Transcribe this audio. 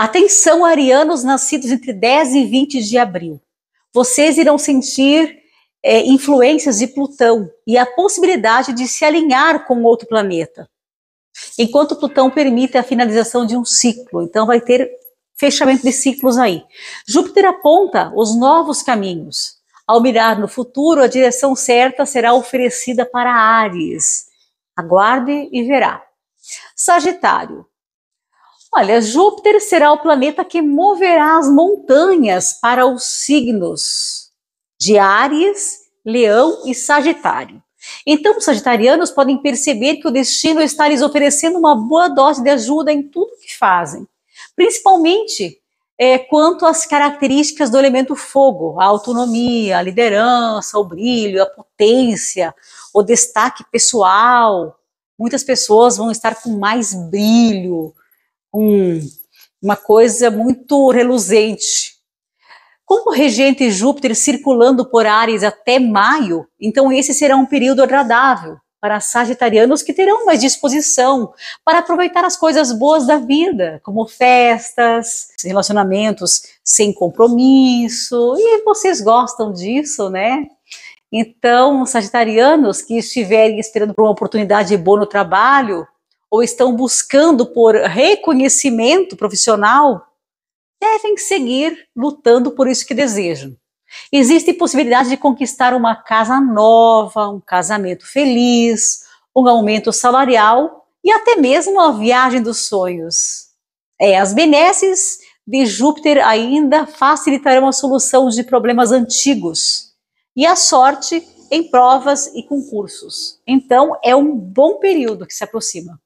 Atenção, arianos nascidos entre 10 e 20 de abril. Vocês irão sentir é, influências de Plutão e a possibilidade de se alinhar com outro planeta. Enquanto Plutão permite a finalização de um ciclo, então vai ter fechamento de ciclos aí. Júpiter aponta os novos caminhos. Ao mirar no futuro, a direção certa será oferecida para Ares. Aguarde e verá. Sagitário, Olha, Júpiter será o planeta que moverá as montanhas para os signos de Ares, Leão e Sagitário. Então, os sagitarianos podem perceber que o destino está lhes oferecendo uma boa dose de ajuda em tudo que fazem, principalmente é, quanto às características do elemento fogo, a autonomia, a liderança, o brilho, a potência, o destaque pessoal. Muitas pessoas vão estar com mais brilho, um, uma coisa muito reluzente. com o regente Júpiter circulando por Ares até maio, então esse será um período agradável para sagitarianos que terão mais disposição para aproveitar as coisas boas da vida, como festas, relacionamentos sem compromisso, e vocês gostam disso, né? Então, sagitarianos que estiverem esperando por uma oportunidade boa no trabalho, ou estão buscando por reconhecimento profissional devem seguir lutando por isso que desejam. Existe possibilidade de conquistar uma casa nova, um casamento feliz, um aumento salarial e até mesmo a viagem dos sonhos. É, as benesses de Júpiter ainda facilitarão a solução de problemas antigos e a sorte em provas e concursos. Então, é um bom período que se aproxima.